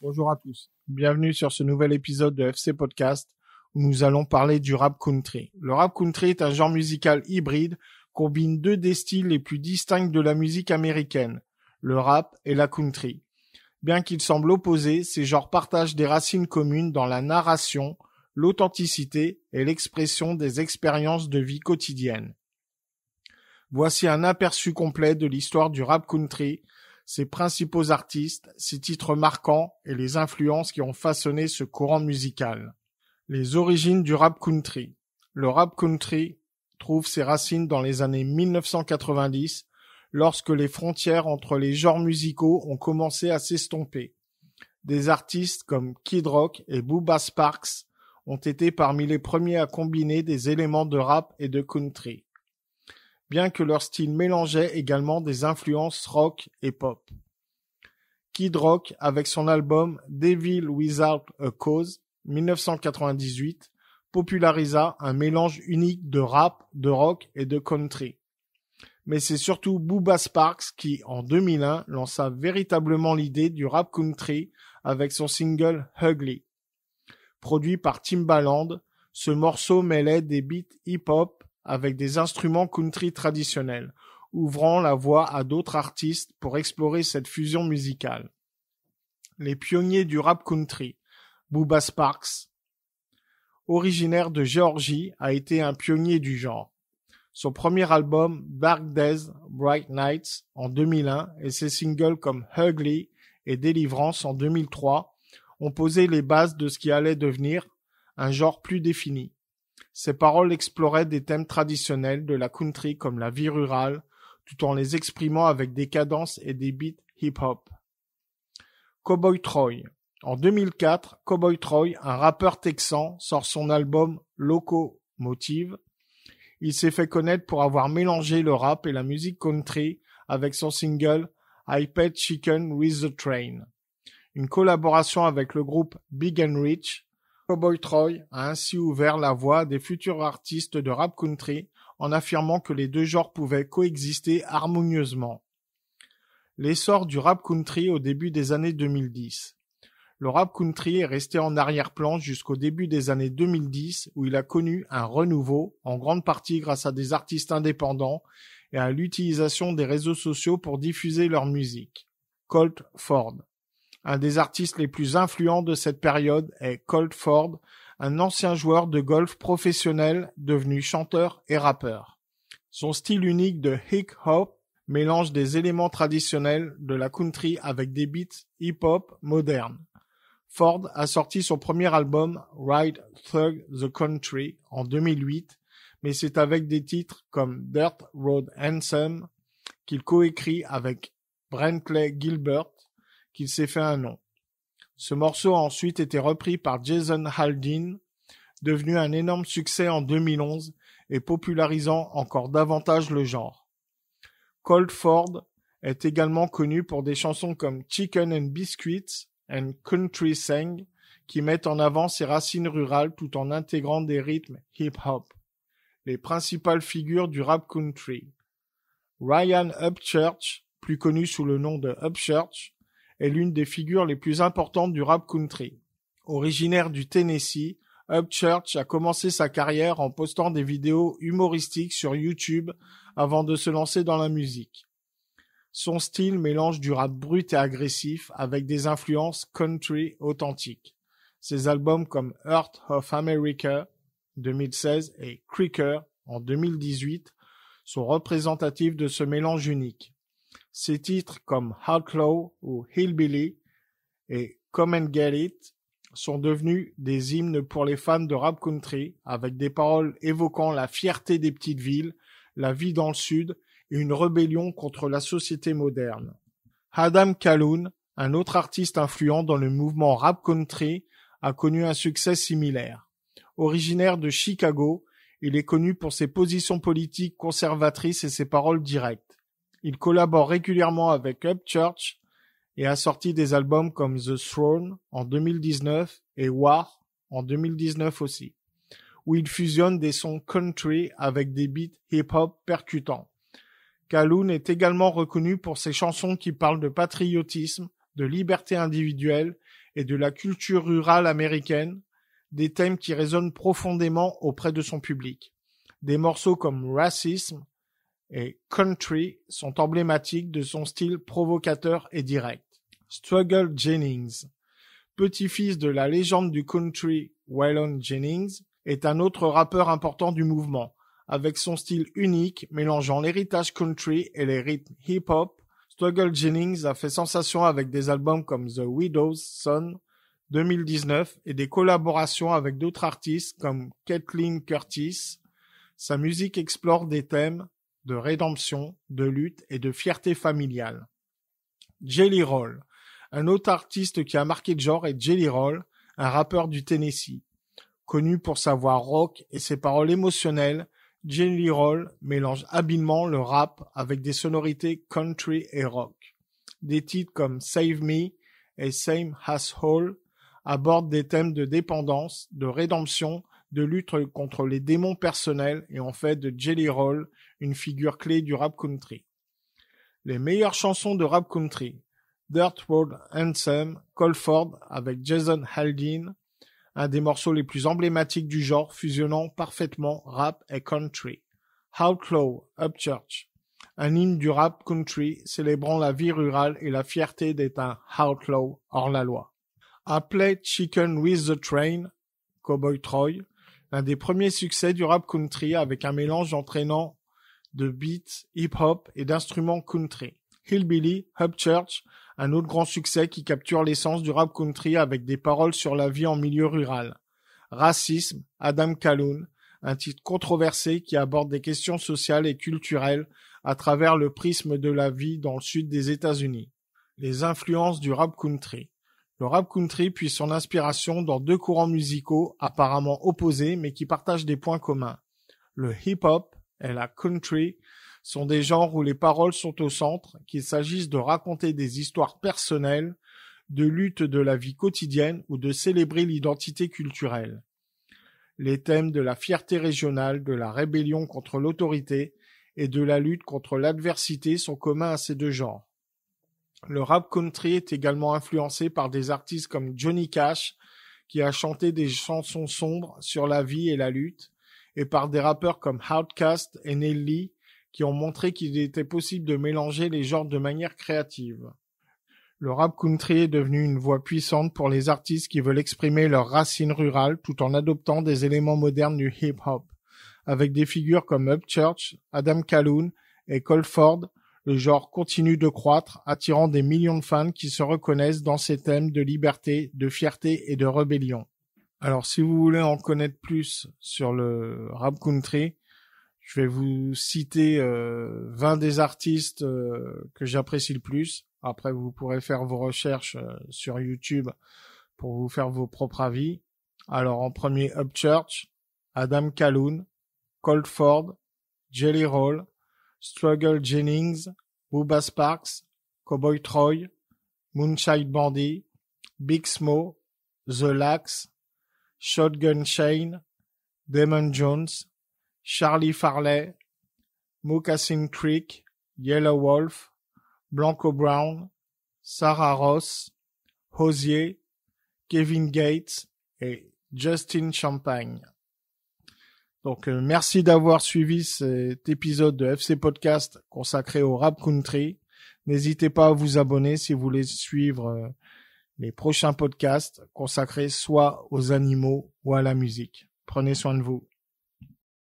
Bonjour à tous. Bienvenue sur ce nouvel épisode de FC Podcast où nous allons parler du rap country. Le rap country est un genre musical hybride combine deux des styles les plus distincts de la musique américaine, le rap et la country. Bien qu'ils semblent opposés, ces genres partagent des racines communes dans la narration, l'authenticité et l'expression des expériences de vie quotidienne. Voici un aperçu complet de l'histoire du rap country, ses principaux artistes, ses titres marquants et les influences qui ont façonné ce courant musical. Les origines du rap country. Le rap country trouve ses racines dans les années 1990, lorsque les frontières entre les genres musicaux ont commencé à s'estomper. Des artistes comme Kid Rock et Booba Sparks ont été parmi les premiers à combiner des éléments de rap et de country bien que leur style mélangeait également des influences rock et pop. Kid Rock, avec son album Devil Without a Cause, 1998, popularisa un mélange unique de rap, de rock et de country. Mais c'est surtout Booba Sparks qui, en 2001, lança véritablement l'idée du rap country avec son single Hugly. Produit par Timbaland, ce morceau mêlait des beats hip-hop, avec des instruments country traditionnels, ouvrant la voie à d'autres artistes pour explorer cette fusion musicale. Les pionniers du rap country, Booba Sparks, originaire de Géorgie, a été un pionnier du genre. Son premier album, Dark Days, Bright Nights, en 2001, et ses singles comme Hugly et Deliverance en 2003, ont posé les bases de ce qui allait devenir un genre plus défini. Ses paroles exploraient des thèmes traditionnels de la country comme la vie rurale, tout en les exprimant avec des cadences et des beats hip-hop. Cowboy Troy. En 2004, Cowboy Troy, un rappeur texan, sort son album Locomotive. Il s'est fait connaître pour avoir mélangé le rap et la musique country avec son single I Pet Chicken with the Train. Une collaboration avec le groupe Big and Rich, Cowboy Troy a ainsi ouvert la voie des futurs artistes de rap country en affirmant que les deux genres pouvaient coexister harmonieusement. L'essor du rap country au début des années 2010. Le rap country est resté en arrière-plan jusqu'au début des années 2010 où il a connu un renouveau en grande partie grâce à des artistes indépendants et à l'utilisation des réseaux sociaux pour diffuser leur musique. Colt Ford un des artistes les plus influents de cette période est Colt Ford, un ancien joueur de golf professionnel devenu chanteur et rappeur. Son style unique de hip hop mélange des éléments traditionnels de la country avec des beats hip hop modernes. Ford a sorti son premier album Ride Thug the Country en 2008, mais c'est avec des titres comme Dirt Road Handsome » qu'il coécrit avec Brentley Gilbert, qu'il s'est fait un nom. Ce morceau a ensuite été repris par Jason Haldin, devenu un énorme succès en 2011 et popularisant encore davantage le genre. Cold Ford est également connu pour des chansons comme Chicken and Biscuits and Country Sang qui mettent en avant ses racines rurales tout en intégrant des rythmes hip-hop, les principales figures du rap country. Ryan Upchurch, plus connu sous le nom de Upchurch, est l'une des figures les plus importantes du rap country. Originaire du Tennessee, Upchurch a commencé sa carrière en postant des vidéos humoristiques sur YouTube avant de se lancer dans la musique. Son style mélange du rap brut et agressif avec des influences country authentiques. Ses albums comme Earth of America 2016 et Creaker en 2018 sont représentatifs de ce mélange unique. Ces titres comme Low" ou Hillbilly et Come and Get It sont devenus des hymnes pour les fans de rap country avec des paroles évoquant la fierté des petites villes, la vie dans le sud et une rébellion contre la société moderne. Adam Calhoun, un autre artiste influent dans le mouvement rap country, a connu un succès similaire. Originaire de Chicago, il est connu pour ses positions politiques conservatrices et ses paroles directes. Il collabore régulièrement avec Upchurch et a sorti des albums comme The Throne en 2019 et War en 2019 aussi, où il fusionne des sons country avec des beats hip-hop percutants. Kaloun est également reconnu pour ses chansons qui parlent de patriotisme, de liberté individuelle et de la culture rurale américaine, des thèmes qui résonnent profondément auprès de son public. Des morceaux comme Racisme, et country sont emblématiques de son style provocateur et direct. Struggle Jennings, petit-fils de la légende du country Waylon Jennings, est un autre rappeur important du mouvement, avec son style unique mélangeant l'héritage country et les rythmes hip-hop. Struggle Jennings a fait sensation avec des albums comme The Widow's Son 2019 et des collaborations avec d'autres artistes comme Kathleen Curtis. Sa musique explore des thèmes de rédemption, de lutte et de fierté familiale. Jelly Roll. Un autre artiste qui a marqué le genre est Jelly Roll, un rappeur du Tennessee. Connu pour sa voix rock et ses paroles émotionnelles, Jelly Roll mélange habilement le rap avec des sonorités country et rock. Des titres comme Save Me et Same Hole abordent des thèmes de dépendance, de rédemption de lutte contre les démons personnels et en fait de Jelly Roll une figure clé du rap country. Les meilleures chansons de rap country. Dirt World, Anthem, Colford avec Jason Haldin, un des morceaux les plus emblématiques du genre fusionnant parfaitement rap et country. Outlaw, Upchurch, un hymne du rap country célébrant la vie rurale et la fierté d'être un outlaw hors la loi. Appelé Chicken with the Train, Cowboy Troy, l'un des premiers succès du rap country avec un mélange entraînant de beats hip-hop et d'instruments country. Hillbilly, Church, un autre grand succès qui capture l'essence du rap country avec des paroles sur la vie en milieu rural. Racisme, Adam Calhoun, un titre controversé qui aborde des questions sociales et culturelles à travers le prisme de la vie dans le sud des États-Unis. Les influences du rap country. Le rap country puise son inspiration dans deux courants musicaux apparemment opposés mais qui partagent des points communs. Le hip-hop et la country sont des genres où les paroles sont au centre, qu'il s'agisse de raconter des histoires personnelles, de lutte de la vie quotidienne ou de célébrer l'identité culturelle. Les thèmes de la fierté régionale, de la rébellion contre l'autorité et de la lutte contre l'adversité sont communs à ces deux genres. Le rap country est également influencé par des artistes comme Johnny Cash, qui a chanté des chansons sombres sur la vie et la lutte, et par des rappeurs comme Outkast et Nelly, qui ont montré qu'il était possible de mélanger les genres de manière créative. Le rap country est devenu une voix puissante pour les artistes qui veulent exprimer leurs racines rurales tout en adoptant des éléments modernes du hip-hop, avec des figures comme Upchurch, Adam Calhoun et Cole Ford, le genre continue de croître, attirant des millions de fans qui se reconnaissent dans ces thèmes de liberté, de fierté et de rébellion. Alors si vous voulez en connaître plus sur le rap country, je vais vous citer 20 euh, des artistes euh, que j'apprécie le plus. Après, vous pourrez faire vos recherches euh, sur YouTube pour vous faire vos propres avis. Alors en premier, Upchurch, Adam Calhoun, Cold Ford, Jelly Roll, Struggle Jennings, Booba Sparks, Cowboy Troy, Moonshine Bandy, Big Smo, The Lax, Shotgun Shane, Damon Jones, Charlie Farley, Moccasin Creek, Yellow Wolf, Blanco Brown, Sarah Ross, Hosier, Kevin Gates et Justin Champagne. Donc euh, merci d'avoir suivi cet épisode de FC Podcast consacré au rap country. N'hésitez pas à vous abonner si vous voulez suivre euh, les prochains podcasts consacrés soit aux animaux ou à la musique. Prenez soin de vous.